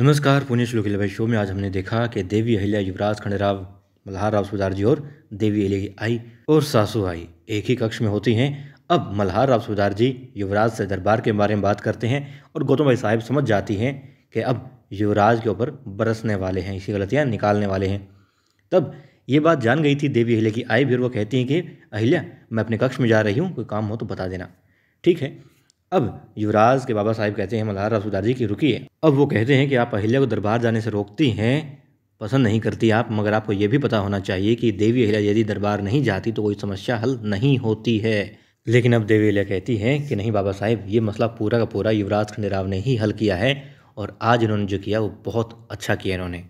नमस्कार पुण्य श्लोक भाई शो में आज हमने देखा कि देवी अहिल्या युवराज खंडेराव मल्हार राव सुधार जी और देवी अहिल्या आई और सासू आई एक ही कक्ष में होती हैं अब मल्हार राव सुधार जी युवराज से दरबार के बारे में बात करते हैं और गौतम भाई साहिब समझ जाती हैं कि अब युवराज के ऊपर बरसने वाले हैं इसी गलतियाँ निकालने वाले हैं तब ये बात जान गई थी देवी अहिल्या की आई फिर वो कहती हैं कि अहिल्या मैं अपने कक्ष में जा रही हूँ कोई काम हो तो बता देना ठीक है अब युवराज के बाबा साहब कहते हैं मल्हार रसूदार जी की है अब वो कहते हैं कि आप अहिल्या को दरबार जाने से रोकती हैं पसंद नहीं करती आप मगर आपको ये भी पता होना चाहिए कि देवी अहिल्या यदि दरबार नहीं जाती तो कोई समस्या हल नहीं होती है लेकिन अब देवी अहिल्या कहती हैं कि नहीं बाबा साहेब ये मसला पूरा का पूरा युवराज खंडेराव ने ही हल किया है और आज इन्होंने जो किया वो बहुत अच्छा किया इन्होंने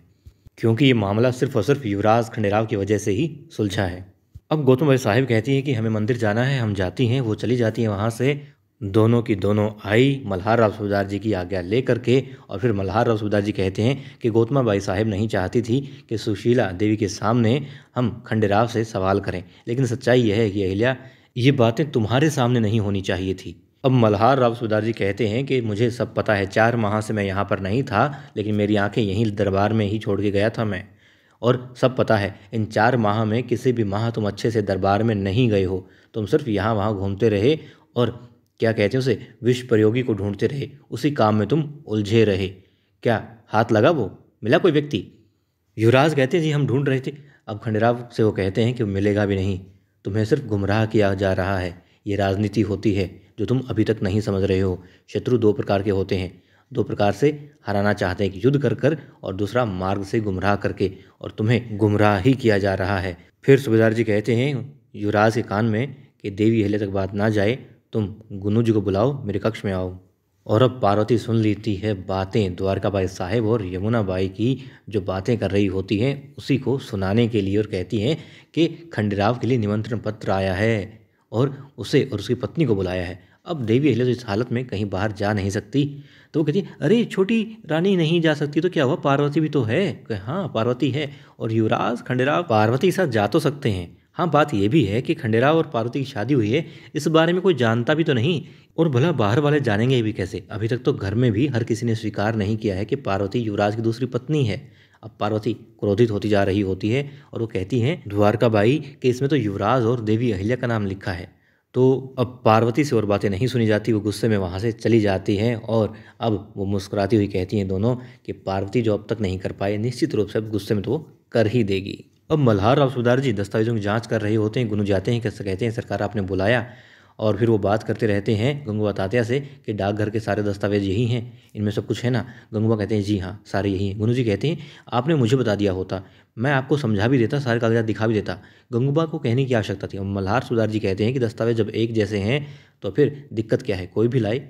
क्योंकि ये मामला सिर्फ और सिर्फ युवराज खंडेराव की वजह से ही सुलझा है अब गौतम भाई साहिब कहती हैं कि हमें मंदिर जाना है हम जाती हैं वो चली जाती हैं वहाँ से दोनों की दोनों आई मल्हार राव सुबेदार जी की आज्ञा ले करके और फिर मल्हार राव सुबेदार जी कहते हैं कि गौतमा बाई साहेब नहीं चाहती थी कि सुशीला देवी के सामने हम खंडेराव से सवाल करें लेकिन सच्चाई यह है कि अहिल्या ये बातें तुम्हारे सामने नहीं होनी चाहिए थी अब मल्हार राव सुबेदार जी कहते हैं कि मुझे सब पता है चार माह से मैं यहाँ पर नहीं था लेकिन मेरी आंखें यहीं दरबार में ही छोड़ के गया था मैं और सब पता है इन चार माह में किसी भी माह तुम अच्छे से दरबार में नहीं गए हो तुम सिर्फ यहाँ वहाँ घूमते रहे और क्या कहते हैं उसे विश्व प्रयोगी को ढूंढते रहे उसी काम में तुम उलझे रहे क्या हाथ लगा वो मिला कोई व्यक्ति युवराज कहते हैं जी हम ढूंढ रहे थे अब खंडेराव से वो कहते हैं कि मिलेगा भी नहीं तुम्हें सिर्फ गुमराह किया जा रहा है ये राजनीति होती है जो तुम अभी तक नहीं समझ रहे हो शत्रु दो प्रकार के होते हैं दो प्रकार से हराना चाहते हैं कि युद्ध कर कर और दूसरा मार्ग से गुमराह करके और तुम्हें गुमराह ही किया जा रहा है फिर सुबेदार जी कहते हैं युवराज के कान में कि देवी हेले तक बात ना जाए तुम गुनू जी को बुलाओ मेरे कक्ष में आओ और अब पार्वती सुन लेती है बातें द्वारकाबाई साहेब और यमुना बाई की जो बातें कर रही होती हैं उसी को सुनाने के लिए और कहती हैं कि खंडेराव के लिए निमंत्रण पत्र आया है और उसे और उसकी पत्नी को बुलाया है अब देवी अहिल्या तो इस हालत में कहीं बाहर जा नहीं सकती तो वो कहती है अरे छोटी रानी नहीं जा सकती तो क्या हुआ पार्वती भी तो है हाँ पार्वती है और युवराज खंडेराव पार्वती के साथ जा तो सकते हैं हाँ बात यह भी है कि खंडेराव और पार्वती की शादी हुई है इस बारे में कोई जानता भी तो नहीं और भला बाहर वाले जानेंगे भी कैसे अभी तक तो घर में भी हर किसी ने स्वीकार नहीं किया है कि पार्वती युवराज की दूसरी पत्नी है अब पार्वती क्रोधित होती जा रही होती है और वो कहती हैं द्वारका बाई कि इसमें तो युवराज और देवी अहिल्या का नाम लिखा है तो अब पार्वती से और बातें नहीं सुनी जाती वो गुस्से में वहाँ से चली जाती हैं और अब वो मुस्कुराती हुई कहती हैं दोनों कि पार्वती जो अब तक नहीं कर पाए निश्चित रूप से अब गुस्से में तो वो कर ही देगी अब मल्हार और सुधार जी दस्तावेजों की जाँच कर रहे होते हैं गुनु जाते हैं कैसे कहते हैं सरकार आपने बुलाया और फिर वो बात करते रहते हैं गंगुआ तात्या से कि डाकघर के सारे दस्तावेज यही हैं इनमें सब कुछ है ना गंगुआ कहते हैं जी हाँ सारे यही हैं गुनू जी कहते हैं आपने मुझे बता दिया होता मैं आपको समझा भी देता सारे कागजात दिखा भी देता गंगुबा को कहने की आवश्यकता थी मल्हार सुधार जी कहते हैं कि दस्तावेज जब एक जैसे हैं तो फिर दिक्कत क्या है कोई भी लाए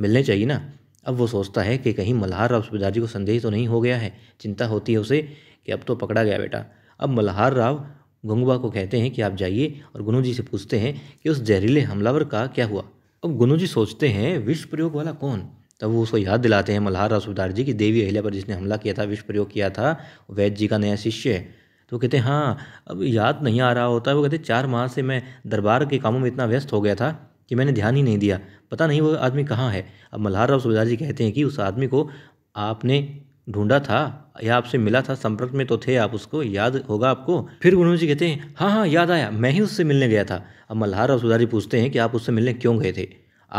मिलने चाहिए ना अब वो सोचता है कि कहीं मल्हार और सुधार जी को संदेह तो नहीं हो गया है चिंता होती है उसे कि अब तो पकड़ा गया बेटा अब मल्हार राव गंगुबा को कहते हैं कि आप जाइए और गुनू जी से पूछते हैं कि उस जहरीले हमलावर का क्या हुआ अब गुनू जी सोचते हैं विष प्रयोग वाला कौन तब वो उसको याद दिलाते हैं मल्हार राव सुधार जी की देवी अहिल्या पर जिसने हमला किया था विष प्रयोग किया था वैद्य जी का नया शिष्य है तो कहते हैं हाँ अब याद नहीं आ रहा होता है वो कहते चार माह से मैं दरबार के कामों में इतना व्यस्त हो गया था कि मैंने ध्यान ही नहीं दिया पता नहीं वो आदमी कहाँ है अब मल्हार राव सुधार जी कहते हैं कि उस आदमी को आपने ढूंढा था या आपसे मिला था संपर्क में तो थे आप उसको याद होगा आपको फिर गुरु जी कहते हैं हाँ हाँ याद आया मैं ही उससे मिलने गया था अब मल्हार और सुधारी पूछते हैं कि आप उससे मिलने क्यों गए थे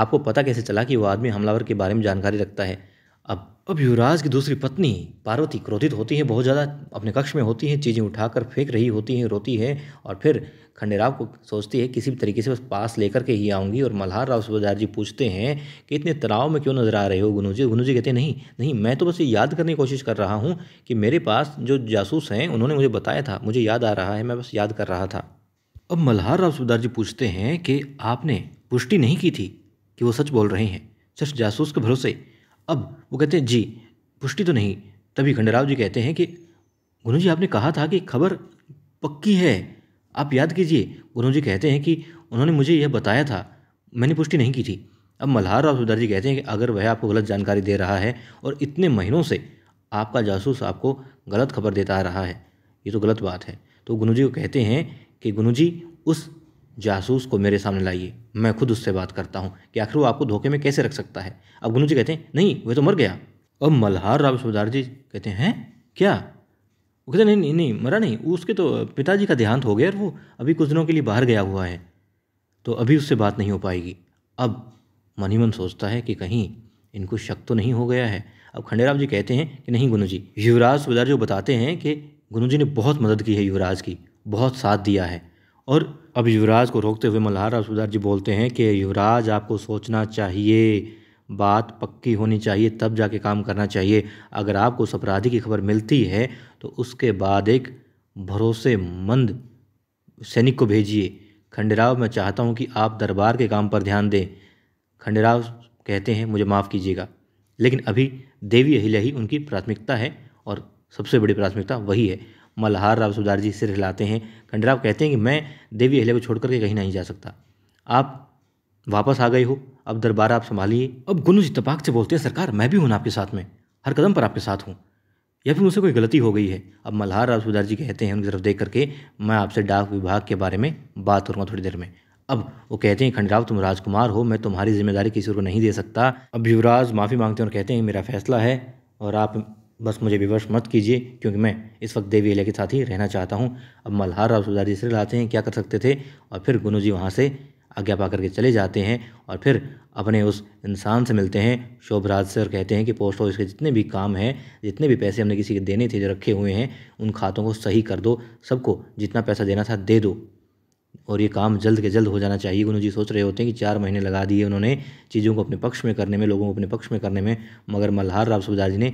आपको पता कैसे चला कि वो आदमी हमलावर के बारे में जानकारी रखता है अब अब युवराज की दूसरी पत्नी पार्वती क्रोधित होती है बहुत ज़्यादा अपने कक्ष में होती हैं चीज़ें उठाकर फेंक रही होती हैं रोती है और फिर खंडेराव को सोचती है किसी भी तरीके से बस पास लेकर के ही आऊँगी और मल्हार राव सुबेदार जी पूछते हैं कि इतने तनाव में क्यों नज़र आ रहे हो गुनू जी गुनू जी कहते हैं नहीं नहीं मैं तो बस ये याद करने की कोशिश कर रहा हूँ कि मेरे पास जो जासूस हैं उन्होंने मुझे बताया था मुझे याद आ रहा है मैं बस याद कर रहा था अब मल्हार राव सुबेदार जी पूछते हैं कि आपने पुष्टि नहीं की थी कि वो सच बोल रहे हैं सच जासूस के भरोसे अब वो कहते हैं जी पुष्टि तो नहीं तभी खंडराव जी कहते हैं कि गुरु जी आपने कहा था कि खबर पक्की है आप याद कीजिए गुरु जी कहते हैं कि उन्होंने मुझे यह बताया था मैंने पुष्टि नहीं की थी अब मल्हार और सुधार जी कहते हैं कि अगर वह आपको गलत जानकारी दे रहा है और इतने महीनों से आपका जासूस आपको गलत खबर देता आ रहा है ये तो गलत बात है तो गुरु जी को कहते हैं कि गुरु जी उस जासूस को मेरे सामने लाइए मैं खुद उससे बात करता हूँ कि आखिर वो आपको धोखे में कैसे रख सकता है अब गुनू जी कहते हैं नहीं वह तो मर गया अब मल्हार राव सुबेदार जी कहते हैं क्या वो कहते नहीं नहीं नहीं मरा नहीं उसके तो पिताजी का देहांत हो गया और वो अभी कुछ दिनों के लिए बाहर गया हुआ है तो अभी उससे बात नहीं हो पाएगी अब मन ही मन सोचता है कि कहीं इनको शक तो नहीं हो गया है अब खंडेराव जी कहते हैं कि नहीं गुनू जी युवराज सुबेदार जी बताते हैं कि गुनू जी ने बहुत मदद की है युवराज की बहुत साथ दिया है और अब युवराज को रोकते हुए मल्हार सुधार जी बोलते हैं कि युवराज आपको सोचना चाहिए बात पक्की होनी चाहिए तब जाके काम करना चाहिए अगर आपको उस अपराधी की खबर मिलती है तो उसके बाद एक भरोसेमंद सैनिक को भेजिए खंडेराव मैं चाहता हूँ कि आप दरबार के काम पर ध्यान दें खंडेराव कहते हैं मुझे माफ़ कीजिएगा लेकिन अभी देवी अहिल्या ही उनकी प्राथमिकता है और सबसे बड़ी प्राथमिकता वही है मल्हार राव सुधार जी सिर हिलाते हैं खंडराव कहते हैं कि मैं देवी अहिल्या को छोड़ करके कहीं नहीं जा सकता आप वापस आ गए हो अब दरबार आप संभालिए अब जी तपाक से बोलते हैं सरकार मैं भी हूँ आपके साथ में हर कदम पर आपके साथ हूँ या फिर मुझसे कोई गलती हो गई है अब मल्हार राव सुधार जी कहते हैं उनकी तरफ देख करके मैं आपसे डाक विभाग के बारे में बात करूँगा थोड़ी देर में अब वो कहते हैं खंडराव तुम राजकुमार हो मैं तुम्हारी जिम्मेदारी किसी को नहीं दे सकता अब युवराज माफ़ी मांगते हैं और कहते हैं मेरा फैसला है और आप बस मुझे विवश मत कीजिए क्योंकि मैं इस वक्त देवी अहिल्या के साथ ही रहना चाहता हूँ अब मल्हार और सुधारी सिर लाते हैं क्या कर सकते थे और फिर गुनू जी वहाँ से आज्ञा पा करके चले जाते हैं और फिर अपने उस इंसान से मिलते हैं शोभराज सर कहते हैं कि पोस्ट ऑफिस के जितने भी काम हैं जितने भी पैसे हमने किसी के देने थे जो रखे हुए हैं उन खातों को सही कर दो सबको जितना पैसा देना था दे दो और ये काम जल्द के जल्द हो जाना चाहिए गुनू जी सोच रहे होते हैं कि चार महीने लगा दिए उन्होंने चीज़ों को अपने पक्ष में करने में लोगों को अपने पक्ष में करने में मगर मल्हार राव सूबेदार जी ने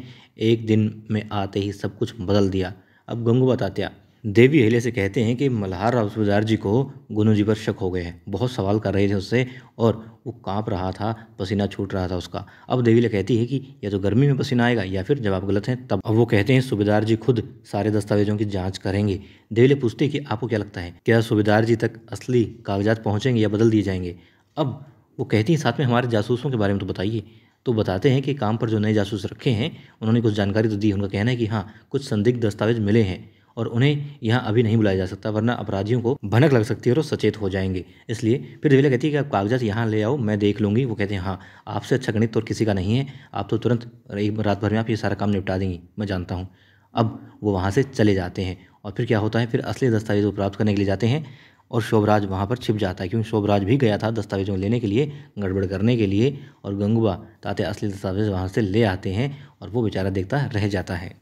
एक दिन में आते ही सब कुछ बदल दिया अब गंगू बतात्या देवी अहिल्या से कहते हैं कि मल्हार राव सुबेदार जी को गुनू जी पर शक हो गए हैं बहुत सवाल कर रहे थे उससे और वो कांप रहा था पसीना छूट रहा था उसका अब देवी अहिल्या कहती है कि या तो गर्मी में पसीना आएगा या फिर जवाब गलत है तब अब वो कहते हैं सुबेदार जी खुद सारे दस्तावेजों की जाँच करेंगे देवी अहिल्या पूछते हैं कि आपको क्या लगता है क्या सुबेदार जी तक असली कागजात पहुँचेंगे या बदल दिए जाएंगे अब वो कहती हैं साथ में हमारे जासूसों के बारे में तो बताइए तो बताते हैं कि काम पर जो नए जासूस रखे हैं उन्होंने कुछ जानकारी तो दी उनका कहना है कि हाँ कुछ संदिग्ध दस्तावेज मिले हैं और उन्हें यहाँ अभी नहीं बुलाया जा सकता वरना अपराधियों को भनक लग सकती है और सचेत हो जाएंगे इसलिए फिर दिव्या कहती है कि आप कागजात यहाँ ले आओ मैं देख लूँगी वो कहते हैं हाँ आपसे अच्छा गणित तो और किसी का नहीं है आप तो तुरंत एक रात भर में आप ये सारा काम निपटा देंगी मैं जानता हूँ अब वो वहाँ से चले जाते हैं और फिर क्या होता है फिर असली दस्तावेज वो प्राप्त करने के लिए जाते हैं और शोभराज वहाँ पर छिप जाता है क्योंकि शोभराज भी गया था दस्तावेजों लेने के लिए गड़बड़ करने के लिए और गंगुबा ताते असली दस्तावेज वहाँ से ले आते हैं और वो बेचारा देखता रह जाता है